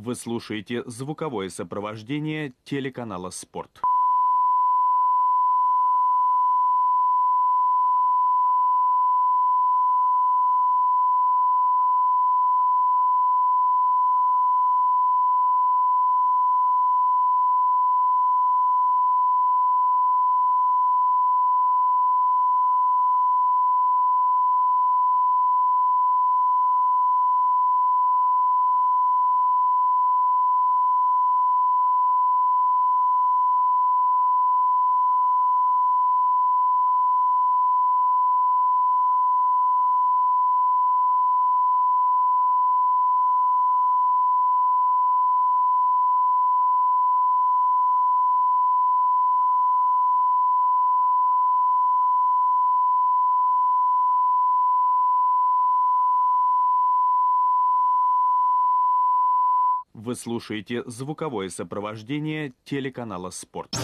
Вы слушаете звуковое сопровождение телеканала «Спорт». Вы слушаете звуковое сопровождение телеканала «Спорт».